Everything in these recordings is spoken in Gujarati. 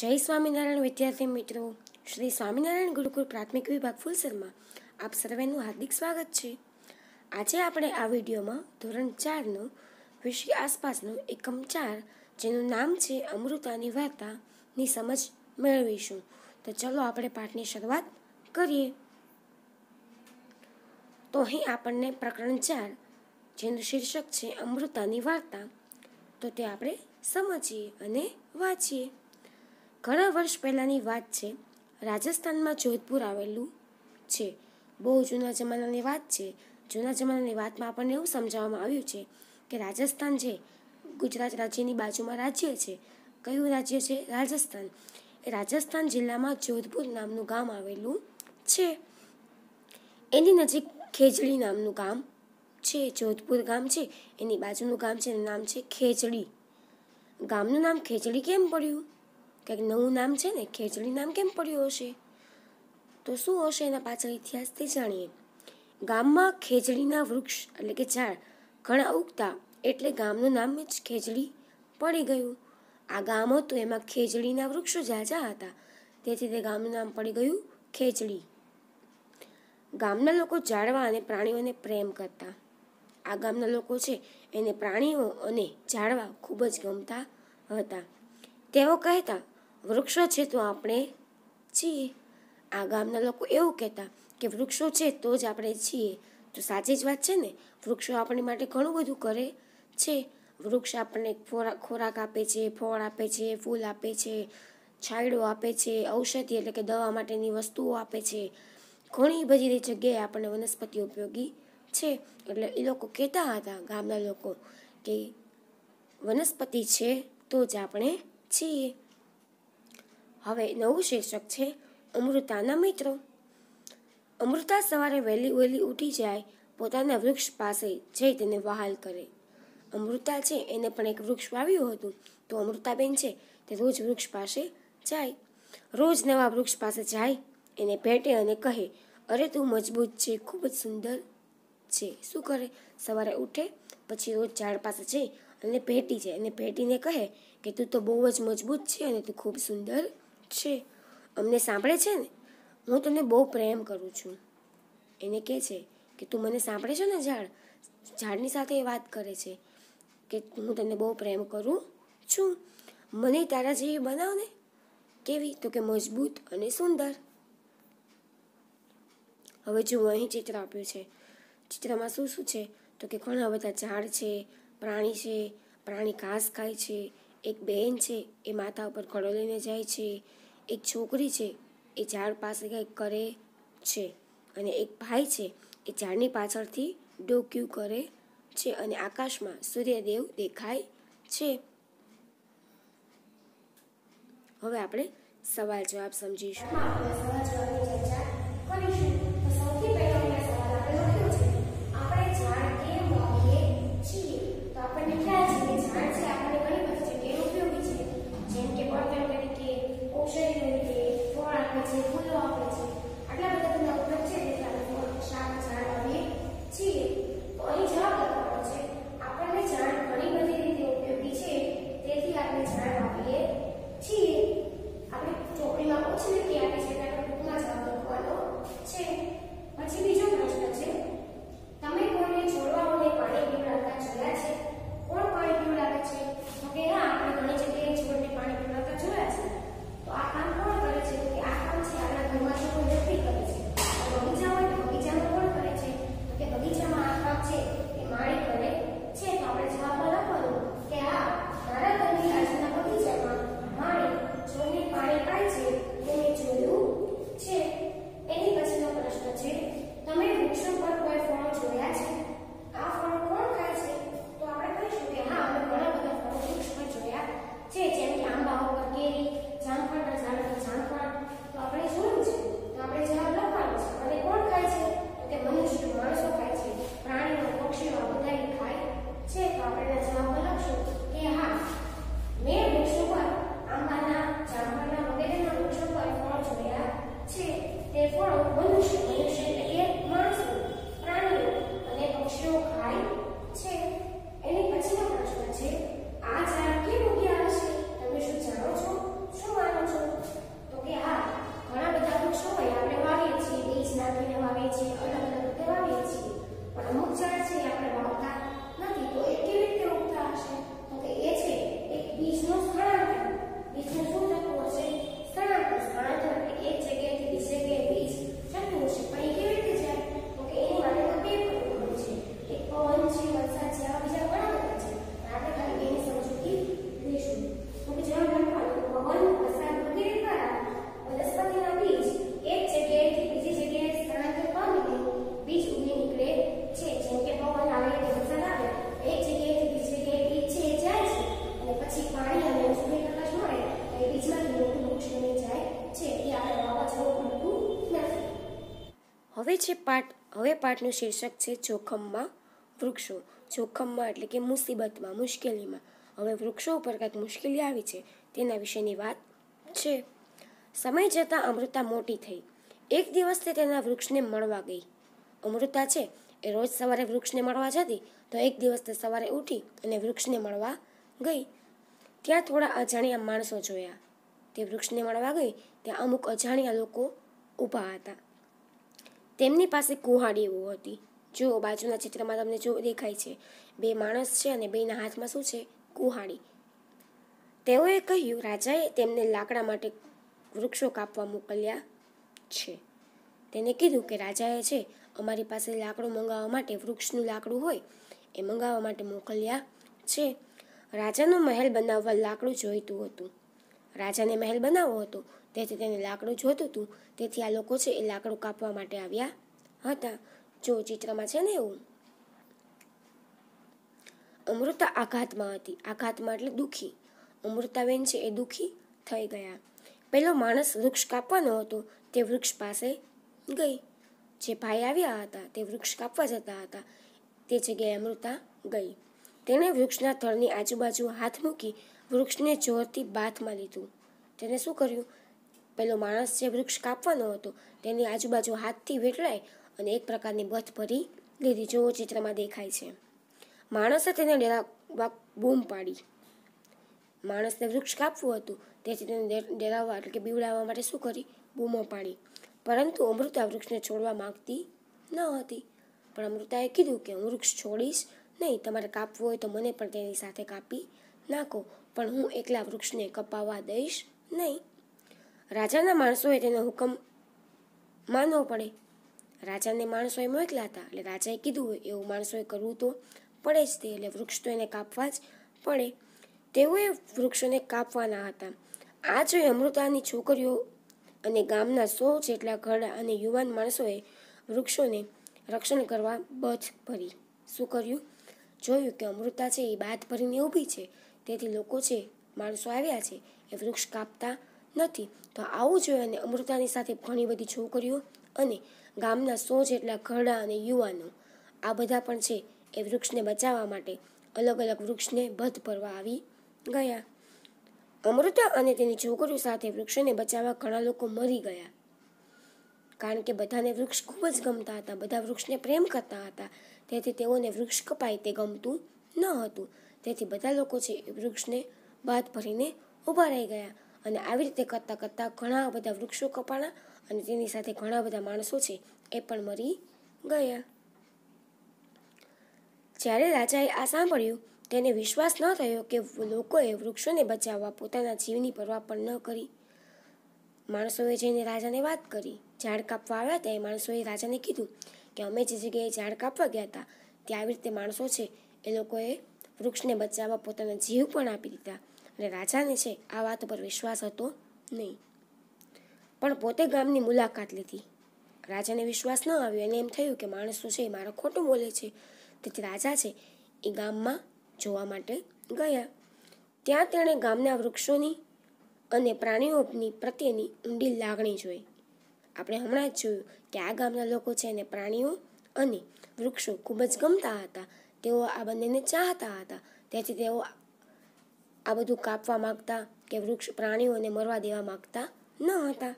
જય સ્વામિનારાયણ વિદ્યાર્થી મિત્રો શ્રી સ્વામિનારાયણ ગુરુકુળ પ્રાથમિક વિભાગ ફુલસરમાં આપ સર્વેનું હાર્દિક સ્વાગત છે આજે આપણે આ વિડીયોમાં ધોરણ ચારનો વિષય આસપાસનો એકમ ચાર જેનું નામ છે અમૃતાની વાર્તાની સમજ મેળવીશું તો ચલો આપણે પાઠની શરૂઆત કરીએ તો અહીં આપણને પ્રકરણ ચાર જેનું શીર્ષક છે અમૃતાની વાર્તા તો તે આપણે સમજીએ અને વાંચીએ ઘણા વર્ષ પહેલાંની વાત છે રાજસ્થાનમાં જોધપુર આવેલું છે બહુ જૂના જમાનાની વાત છે જૂના જમાનાની વાતમાં આપણને એવું સમજાવવામાં આવ્યું છે કે રાજસ્થાન છે ગુજરાત રાજ્યની બાજુમાં રાજ્ય છે કયું રાજ્ય છે રાજસ્થાન એ રાજસ્થાન જિલ્લામાં જોધપુર નામનું ગામ આવેલું છે એની નજીક ખેજડી નામનું ગામ છે જોધપુર ગામ છે એની બાજુનું ગામ છે એનું નામ છે ખેજડી ગામનું નામ ખેજડી કેમ પડ્યું કંઈક નવું નામ છે ને ખેજડી નામ કેમ પડ્યું હશે તો શું હશે એના પાછળ ઇતિહાસ તે જાણીએ ગામમાં ખેજડીના વૃક્ષ એટલે કે ઝાડ ઘણા ઉગતા એટલે ગામનું નામ જ ખેજડી પડી ગયું આ ગામ હતું એમાં ખેજડીના વૃક્ષો ઝાઝા હતા તેથી તે ગામનું નામ પડી ગયું ખેજડી ગામના લોકો ઝાડવા અને પ્રાણીઓને પ્રેમ કરતા આ ગામના લોકો છે એને પ્રાણીઓ અને ઝાડવા ખૂબ જ ગમતા હતા તેઓ કહેતા વૃક્ષો છે તો આપણે છીએ આ ગામના લોકો એવું કહેતા કે વૃક્ષો છે તો જ આપણે છીએ તો સાચી જ વાત છે ને વૃક્ષો આપણી માટે ઘણું બધું કરે છે વૃક્ષ આપણને ખોરાક આપે છે ફળ આપે છે ફૂલ આપે છે છાંયડો આપે છે ઔષધિ એટલે કે દવા માટેની વસ્તુઓ આપે છે ઘણી બધી જગ્યાએ આપણને વનસ્પતિ ઉપયોગી છે એટલે એ લોકો કહેતા હતા ગામના લોકો કે વનસ્પતિ છે તો જ આપણે છીએ હવે નવું શીર્ષક છે અમૃતાના મિત્રો અમૃતા સવારે વહેલી વહેલી ઉઠી જાય પોતાના વૃક્ષ પાસે જઈ તેને વહાલ કરે અમૃતા છે એને પણ એક વૃક્ષ વાવ્યું હતું તો અમૃતાબેન છે તે રોજ વૃક્ષ પાસે જાય રોજ નવા વૃક્ષ પાસે જાય એને ભેટે અને કહે અરે તું મજબૂત છે ખૂબ જ સુંદર છે શું કરે સવારે ઉઠે પછી રોજ ઝાડ પાસે જઈ અને ભેટી જાય અને ભેટીને કહે કે તું તો બહુ જ મજબૂત છે અને તું ખૂબ સુંદર છે અમને સાંભળે છે ને હું તને બહુ પ્રેમ કરું છું એને કહે છે કે તું મને સાંભળે છે ને ઝાડ ઝાડની સાથે એ વાત કરે છે કે હું તને બહુ પ્રેમ કરું છું મને તારા જેવી બનાવ ને કેવી તો કે મજબૂત અને સુંદર હવે જો અહીં ચિત્ર આપ્યું છે ચિત્રમાં શું શું છે તો કે ઘણા બધા ઝાડ છે પ્રાણી છે પ્રાણી ઘાસ ખાય છે એક બહેન છે એ માથા ઉપર ઘડો લઈને જાય છે એક છોકરી છે એ ઝાડ પાસે કંઈક કરે છે અને એક ભાઈ છે એ ઝાડની પાછળથી ડોક્યું કરે છે અને આકાશમાં સૂર્યદેવ દેખાય છે હવે આપણે સવાલ જવાબ સમજીશું quality પાઠ હવે પાઠનું શીર્ષક છે જોખમમાં વૃક્ષો જોખમમાં એટલે કે મુસીબતમાં મુશ્કેલીમાં હવે વૃક્ષો ઉપર કંઈક મુશ્કેલી આવી છે તેના વિશેની વાત છે સમય જતાં અમૃતા મોટી થઈ એક દિવસ તે તેના વૃક્ષને મળવા ગઈ અમૃતા છે એ રોજ સવારે વૃક્ષને મળવા જતી તો એક દિવસ તે સવારે ઉઠી અને વૃક્ષને મળવા ગઈ ત્યાં થોડા અજાણ્યા માણસો જોયા તે વૃક્ષને મળવા ગઈ ત્યાં અમુક અજાણ્યા લોકો ઊભા હતા તેમની પાસે કુહાડી એવું હતી જો બાજુના ચિત્રમાં તમને જો દેખાય છે બે માણસ છે અને બેના હાથમાં શું છે કુહાડી તેઓએ કહ્યું રાજાએ તેમને લાકડા માટે વૃક્ષો કાપવા મોકલ્યા છે તેને કીધું કે રાજાએ છે અમારી પાસે લાકડું મંગાવવા માટે વૃક્ષનું લાકડું હોય એ મંગાવવા માટે મોકલ્યા છે રાજાનો મહેલ બનાવવા લાકડું જોઈતું હતું રાજાને મહેલ બનાવવો હતો તેથી તેને લાકડું જોઈતું હતું તેથી આ લોકો છે એ લાકડું કાપવા માટે આવ્યા હતા જો ચિત્રમાં છે ને એવું અમૃતા આઘાતમાં હતી આઘાતમાં એટલે દુઃખી અમૃતાબેન છે એ દુઃખી થઈ ગયા પેલો માણસ વૃક્ષ કાપવાનો હતો તે વૃક્ષ પાસે ગઈ જે ભાઈ આવ્યા હતા તે વૃક્ષ કાપવા જતા હતા તે જગ્યાએ અમૃતા ગઈ તેણે વૃક્ષના થળની આજુબાજુ હાથ મૂકી વૃક્ષને જોરથી બાથમાં લીધું તેને શું કર્યું પેલો માણસ જે વૃક્ષ કાપવાનો હતો તેની આજુબાજુ હાથથી વીંટળાઈ અને એક પ્રકારની બથ ભરી લીધી જેવો ચિત્રમાં દેખાય છે માણસે તેને ડેરા બૂમ પાડી માણસને વૃક્ષ કાપવું હતું તેથી તેને ડેરાવવા એટલે કે બીવડાવવા માટે શું કરી બૂમો પાડી પરંતુ અમૃતા વૃક્ષને છોડવા માગતી ન હતી પણ અમૃતાએ કીધું કે હું વૃક્ષ છોડીશ નહીં તમારે કાપવું હોય તો મને પણ તેની સાથે કાપી નાખો પણ હું એકલા વૃક્ષને કપાવવા દઈશ નહીં રાજાના માણસોએ તેનો હુકમ માનવો પડે રાજાને માણસોએ મોકલા હતા એટલે રાજાએ કીધું હોય એવું માણસોએ કરવું તો પડે જ તે એટલે વૃક્ષ તો એને કાપવા જ પડે તેઓએ વૃક્ષોને કાપવાના હતા આ જોઈ અમૃતાની છોકરીઓ અને ગામના સો જેટલા ઘરડા અને યુવાન માણસોએ વૃક્ષોને રક્ષણ કરવા બથ ભરી શું કર્યું જોયું કે અમૃતા છે એ બાદ ભરીને ઊભી છે તેથી લોકો છે માણસો આવ્યા છે એ વૃક્ષ કાપતા નથી તો આવું જોઈ અને અમૃતાની સાથે ઘણી બધી છોકરીઓ અને ગામના સો જેટલા ઘરડા અને યુવાનો આ બધા પણ છે એ વૃક્ષને બચાવવા માટે અલગ અલગ વૃક્ષને બધ ભરવા આવી ગયા અમૃતા અને તેની છોકરીઓ સાથે વૃક્ષને બચાવવા ઘણા લોકો મરી ગયા કારણ કે બધાને વૃક્ષ ખૂબ જ ગમતા હતા બધા વૃક્ષને પ્રેમ કરતા હતા તેથી તેઓને વૃક્ષ કપાય તે ગમતું ન હતું તેથી બધા લોકો છે એ વૃક્ષને બાદ ભરીને ઊભા રહી ગયા અને આવી રીતે કરતાં કરતાં ઘણા બધા વૃક્ષો કપાણા અને તેની સાથે ઘણા બધા માણસો છે એ પણ મરી ગયા જ્યારે રાજાએ આ સાંભળ્યું તેને વિશ્વાસ ન થયો કે લોકોએ વૃક્ષોને બચાવવા પોતાના જીવની પરવા પણ ન કરી માણસોએ જઈને રાજાને વાત કરી ઝાડ કાપવા આવ્યા ત્યારે માણસોએ રાજાને કીધું કે અમે જે જગ્યાએ ઝાડ કાપવા ગયા હતા ત્યાં આવી રીતે માણસો છે એ લોકોએ વૃક્ષને બચાવવા પોતાના જીવ પણ આપી દીધા અને રાજાને છે આ વાત ઉપર વિશ્વાસ હતો નહીં પણ પોતે ગામની મુલાકાત લીધી રાજાને વિશ્વાસ ન આવ્યો અને એમ થયું કે માણસો છે એ મારો ખોટું બોલે છે તેથી રાજા છે એ ગામમાં જોવા માટે ગયા ત્યાં તેણે ગામના વૃક્ષોની અને પ્રાણીઓની પ્રત્યેની ઊંડી લાગણી જોઈ આપણે હમણાં જ જોયું કે આ ગામના લોકો છે એને પ્રાણીઓ અને વૃક્ષો ખૂબ જ ગમતા હતા તેઓ આ બંનેને ચાહતા હતા તેથી તેઓ આ બધું કાપવા માગતા કે વૃક્ષ પ્રાણીઓને મરવા દેવા માગતા ન હતા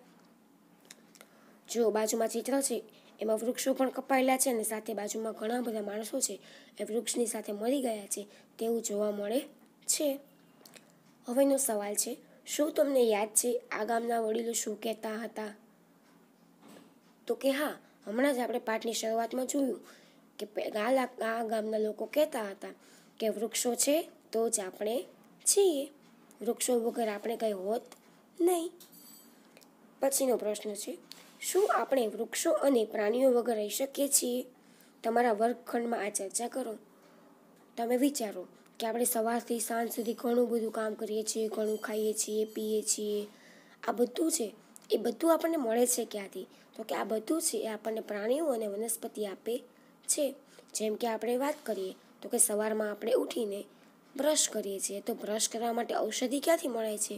જો બાજુમાં ચિત્ર છે એમાં વૃક્ષો પણ કપાયેલા છે અને સાથે બાજુમાં ઘણા બધા માણસો છે એ વૃક્ષની સાથે મરી ગયા છે તેવું જોવા મળે છે હવેનો સવાલ છે શું તમને યાદ છે આ ગામના વડીલો શું કહેતા હતા તો કે હા હમણાં જ આપણે પાઠની શરૂઆતમાં જોયું કે આ ગામના લોકો કહેતા હતા કે વૃક્ષો છે તો જ આપણે છીએ વૃક્ષો વગર આપણે કંઈ હોત નહીં પછીનો પ્રશ્ન છે શું આપણે વૃક્ષો અને પ્રાણીઓ વગર રહી શકીએ છીએ તમારા વર્ગખંડમાં આ ચર્ચા કરો તમે વિચારો કે આપણે સવારથી સાંજ સુધી ઘણું બધું કામ કરીએ છીએ ઘણું ખાઈએ છીએ પીએ છીએ આ બધું છે એ બધું આપણને મળે છે ક્યાંથી તો કે આ બધું છે એ આપણને પ્રાણીઓ અને વનસ્પતિ આપે છે જેમ કે આપણે વાત કરીએ તો કે સવારમાં આપણે ઉઠીને બ્રશ કરીએ છીએ તો બ્રશ કરવા માટે ઔષધિ ક્યાંથી મળે છે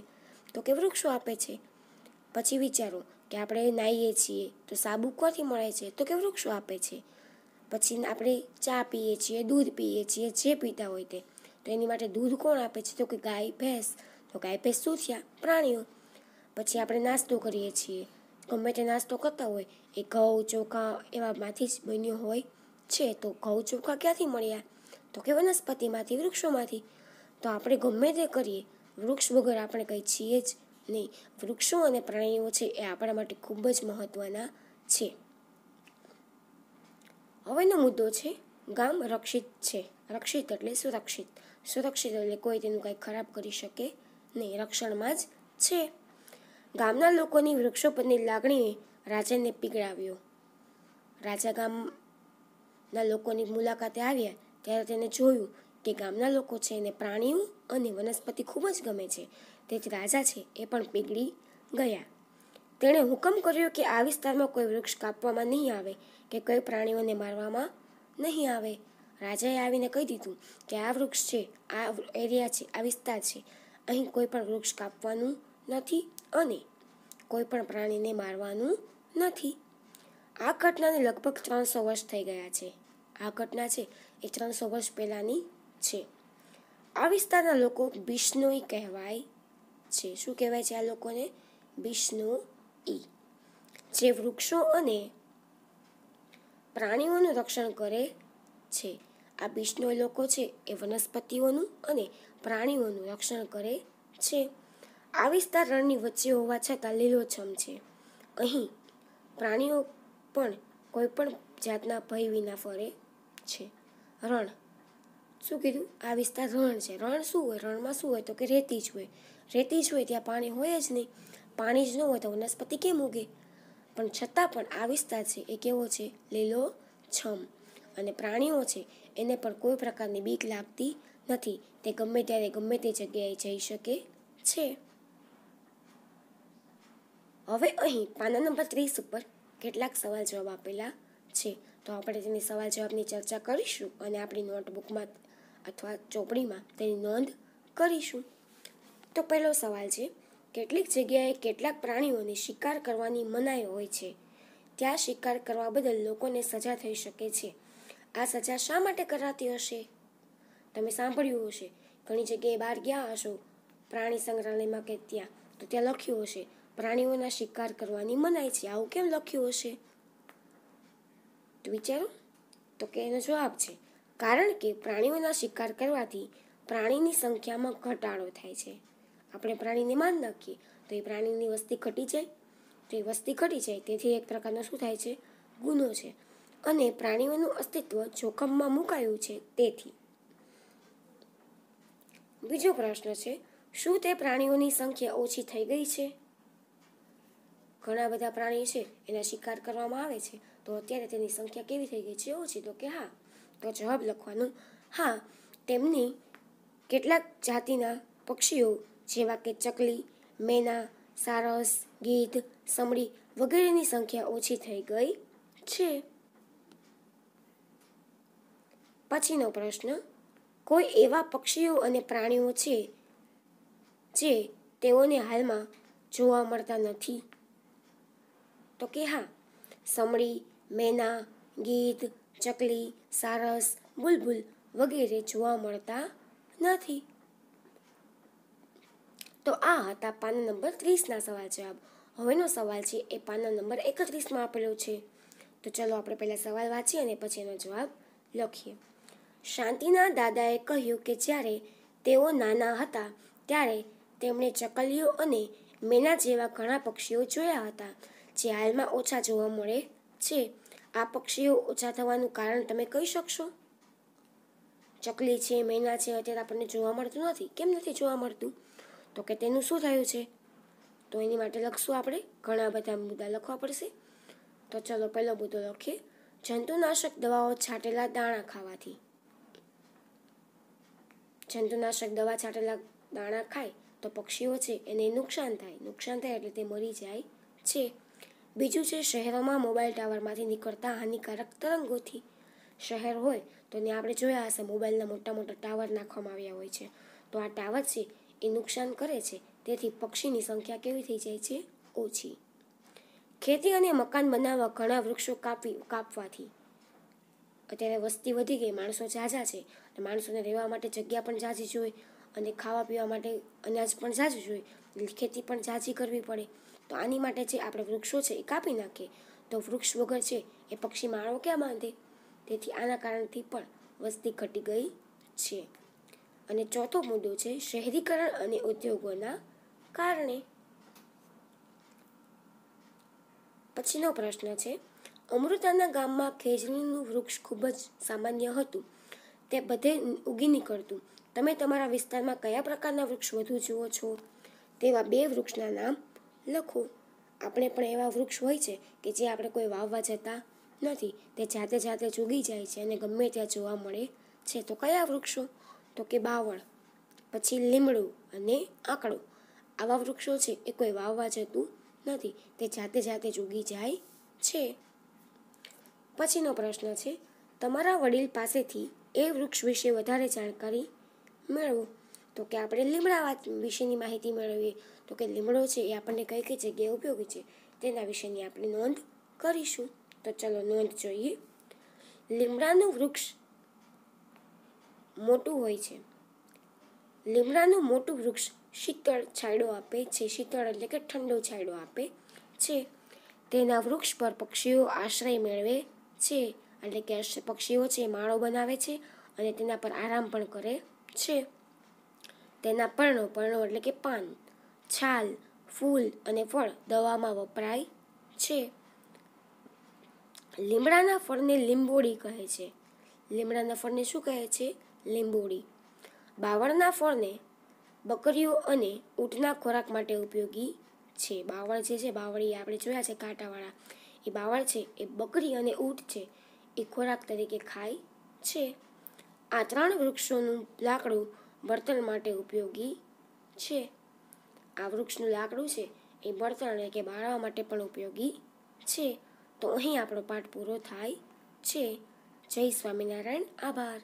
તો કે વૃક્ષો આપે છે પછી વિચારો કે આપણે નાહીએ છીએ તો સાબુ ક્યાંથી મળે છે તો કે વૃક્ષો આપે છે પછી આપણે ચા પીએ છીએ દૂધ પીએ છીએ જે પીતા હોય તે તો એની માટે દૂધ કોણ આપે છે તો કે ગાય ભેંસ તો ગાય ભેંસ શું થયા પ્રાણીઓ પછી આપણે નાસ્તો કરીએ છીએ ગમે તે નાસ્તો કરતા હોય એ ઘઉં ચોખા એવામાંથી જ બન્યો હોય છે તો ઘઉં ચોખા ક્યાંથી મળ્યા તો કે વનસ્પતિમાંથી વૃક્ષોમાંથી તો આપણે ગમે તે કરીએ વૃક્ષ વગર આપણે કંઈ છીએ જ નહીં વૃક્ષો અને પ્રાણીઓ છે એ આપણા માટે ખૂબ જ મહત્ત્વના છે હવેનો મુદ્દો છે ગામ રક્ષિત છે રક્ષિત એટલે સુરક્ષિત સુરક્ષિત એટલે કોઈ તેનું કંઈ ખરાબ કરી શકે નહીં રક્ષણમાં જ છે ગામના લોકોની વૃક્ષો પરની લાગણીએ રાજાને પીગળાવ્યો રાજા ગામના લોકોની મુલાકાતે આવ્યા ત્યારે તેને જોયું કે ગામના લોકો છે એને પ્રાણીઓ અને વનસ્પતિ ખૂબ જ ગમે છે તેથી રાજા છે એ પણ પીગળી ગયા તેણે હુકમ કર્યો કે આ વિસ્તારમાં કોઈ વૃક્ષ કાપવામાં નહીં આવે કે કોઈ પ્રાણીઓને મારવામાં નહીં આવે રાજાએ આવીને કહી દીધું કે આ વૃક્ષ છે આ એરિયા છે આ વિસ્તાર છે અહીં કોઈ પણ વૃક્ષ કાપવાનું નથી અને કોઈ પણ પ્રાણીને મારવાનું નથી આ ઘટનાને લગભગ ત્રણસો વર્ષ થઈ ગયા છે આ ઘટના છે એ ત્રણસો વર્ષ પહેલાંની છે આ વિસ્તારના લોકો બિશ્નોઈ કહેવાય છે શું કહેવાય છે આ લોકોને બિશ્નોઈ જે વૃક્ષો અને પ્રાણીઓનું રક્ષણ કરે છે આ બિશ્નોઈ લોકો છે એ વનસ્પતિઓનું અને પ્રાણીઓનું રક્ષણ કરે છે આ વિસ્તાર રણની વચ્ચે હોવા છતાં લીલોછમ છે અહીં પ્રાણીઓ પણ કોઈ પણ જાતના ભય વિના ફરે છે રણ શું કીધું આ વિસ્તાર રણ છે રણ શું હોય રણમાં શું હોય તો કે રેતી જ હોય રેતી જ હોય ત્યાં પાણી હોય જ નહીં પાણી જ ન હોય તો વનસ્પતિ કેમ ઉગે પણ છતાં પણ આ વિસ્તાર છે એ કેવો છે લીલો છમ અને પ્રાણીઓ છે એને પણ કોઈ પ્રકારની બીક લાગતી નથી તે ગમે ત્યારે ગમે તે જગ્યાએ જઈ શકે છે હવે અહીં પાના નંબર ત્રીસ ઉપર કેટલાક સવાલ જવાબ આપેલા છે તો આપણે તેની સવાલ જવાબની ચર્ચા કરીશું અને આપણી નોટબુકમાં અથવા ચોપડીમાં તેની નોંધ કરીશું તો પહેલો સવાલ છે કેટલીક જગ્યાએ કેટલાક પ્રાણીઓને શિકાર કરવાની મનાઈ હોય છે ત્યાં શિકાર કરવા બદલ લોકોને સજા થઈ શકે છે આ સજા શા માટે કરાતી હશે તમે સાંભળ્યું હશે ઘણી જગ્યાએ બહાર ગયા હશો પ્રાણી સંગ્રહાલયમાં કે ત્યાં તો ત્યાં લખ્યું હશે પ્રાણીઓના શિકાર કરવાની મનાઈ છે આવું કેમ લખ્યું હશે વિચારો તો કે એનો જવાબ છે કારણ કે પ્રાણીઓના શિકાર કરવાથી પ્રાણીની સંખ્યામાં ઘટાડો થાય છે આપણે પ્રાણીને માન નાખીએ તો એ પ્રાણીની વસ્તી ઘટી જાય તો એ વસ્તી ઘટી જાય તેથી એક પ્રકારનો શું થાય છે ગુનો છે અને પ્રાણીઓનું અસ્તિત્વ જોખમમાં મુકાયું છે તેથી બીજો પ્રશ્ન છે શું તે પ્રાણીઓની સંખ્યા ઓછી થઈ ગઈ છે ઘણા બધા પ્રાણી છે એના શિકાર કરવામાં આવે છે તો અત્યારે તેની સંખ્યા કેવી થઈ ગઈ છે ઓછી તો કે હા તો જવાબ લખવાનો હા તેમની કેટલાક જાતિના પક્ષીઓ જેવા કે ચકલી મેના સારસ ગીધ સમડી વગેરેની સંખ્યા ઓછી થઈ ગઈ છે પછીનો પ્રશ્ન કોઈ એવા પક્ષીઓ અને પ્રાણીઓ છે જે તેઓને હાલમાં જોવા મળતા નથી તો કે હા સમડી મેના ગીધ ચકલી સારસ બુલબુલ વગેરે જોવા મળતા નથી તો આ હતા પાના નંબર ત્રીસના સવાલ જવાબ હવેનો સવાલ છે એ પાના નંબર એકત્રીસમાં આપેલો છે તો ચલો આપણે પહેલાં સવાલ વાંચીએ અને પછી એનો જવાબ લખીએ શાંતિના દાદાએ કહ્યું કે જ્યારે તેઓ નાના હતા ત્યારે તેમણે ચકલીઓ અને મેના જેવા ઘણા પક્ષીઓ જોયા હતા જે હાલમાં ઓછા જોવા મળે છે આ પક્ષીઓ ઓછા થવાનું કારણ તમે કહી શકશો ચકલી છે મૈના છે અત્યારે આપણને જોવા મળતું નથી કેમ નથી જોવા મળતું તો કે તેનું શું થયું છે તો એની માટે લખશું આપણે ઘણા બધા મુદ્દા લખવા પડશે તો ચલો પહેલો મુદ્દો લખીએ જંતુનાશક દવાઓ છાંટેલા દાણા ખાવાથી જંતુનાશક દવા છાંટેલા દાણા ખાય તો પક્ષીઓ છે એને નુકસાન થાય નુકસાન થાય એટલે તે મરી જાય છે બીજું છે શહેરોમાં મોબાઈલ ટાવરમાંથી નીકળતા હાનિકારક તરંગોથી શહેર હોય તો ને આપણે જોયા હશે મોબાઈલના મોટા મોટા ટાવર નાખવામાં આવ્યા હોય છે તો આ ટાવર છે એ નુકસાન કરે છે તેથી પક્ષીની સંખ્યા કેવી થઈ જાય છે ઓછી ખેતી અને મકાન બનાવવા ઘણા વૃક્ષો કાપી કાપવાથી અત્યારે વસ્તી વધી ગઈ માણસો ઝાઝા છે અને માણસોને રહેવા માટે જગ્યા પણ ઝાઝી જોઈએ અને ખાવા પીવા માટે અનાજ પણ ઝાઝું જોઈએ ખેતી પણ ઝાઝી કરવી પડે તો આની માટે જે આપણે વૃક્ષો છે એ કાપી નાખીએ તો વૃક્ષ વગર છે એ પક્ષી માળો ક્યાં બાંધે તેથી આના કારણથી પણ વસ્તી ઘટી ગઈ છે અને ચોથો મુદ્દો છે શહેરીકરણ અને ઉદ્યોગોના કારણે પછીનો પ્રશ્ન છે અમૃતાના ગામમાં ખેજરીનું વૃક્ષ ખૂબ જ સામાન્ય હતું તે બધે ઉગી નીકળતું તમે તમારા વિસ્તારમાં કયા પ્રકારના વૃક્ષ વધુ જુઓ છો તેવા બે વૃક્ષના નામ લખવું આપણે પણ એવા વૃક્ષ હોય છે કે જે આપણે કોઈ વાવવા જતા નથી તે જાતે જાતે ચૂગી જાય છે અને ગમે ત્યાં જોવા મળે છે તો કયા વૃક્ષો તો કે બાવળ પછી લીમડું અને આંકડું આવા વૃક્ષો છે એ કોઈ વાવવા જતું નથી તે જાતે જાતે ચૂગી જાય છે પછીનો પ્રશ્ન છે તમારા વડીલ પાસેથી એ વૃક્ષ વિશે વધારે જાણકારી મેળવો તો કે આપણે લીમડા વિશેની માહિતી મેળવીએ તો કે લીમડો છે એ આપણને કઈ કઈ જગ્યાએ ઉપયોગી છે તેના વિશેની આપણે નોંધ કરીશું તો ચલો નોંધ જોઈએ લીમડાનું વૃક્ષ મોટું હોય છે લીમડાનું મોટું વૃક્ષ શીતળ છાંયડો આપે છે શીતળ એટલે કે ઠંડો છાંયડો આપે છે તેના વૃક્ષ પર પક્ષીઓ આશ્રય મેળવે છે એટલે કે પક્ષીઓ છે માળો બનાવે છે અને તેના પર આરામ પણ કરે છે તેના પર્ણો પર્ણો એટલે કે પાન છાલ ફૂલ અને ફળ દવામાં વપરાય છે લીમડાના ફળને લીંબોડી કહે છે લીમડાના ફળને શું કહે છે લીંબોડી બાવળના ફળને બકરીઓ અને ઊંટના ખોરાક માટે ઉપયોગી છે બાવળ જે છે બાવળી આપણે જોયા છે કાંટાવાળા એ બાવળ છે એ બકરી અને ઊંટ છે એ ખોરાક તરીકે ખાય છે આ ત્રણ વૃક્ષોનું લાકડું બળતણ માટે ઉપયોગી છે આ વૃક્ષનું લાકડું છે એ બળતણ એટલે કે બાળવા માટે પણ ઉપયોગી છે તો અહીં આપણો પાઠ પૂરો થાય છે જય સ્વામિનારાયણ આભાર